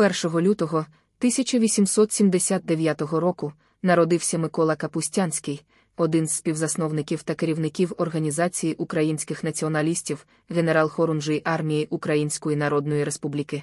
1 лютого 1879 року народився Микола Капустянський, один з співзасновників та керівників Організації українських націоналістів, генерал Хорунжий армії Української Народної Республіки.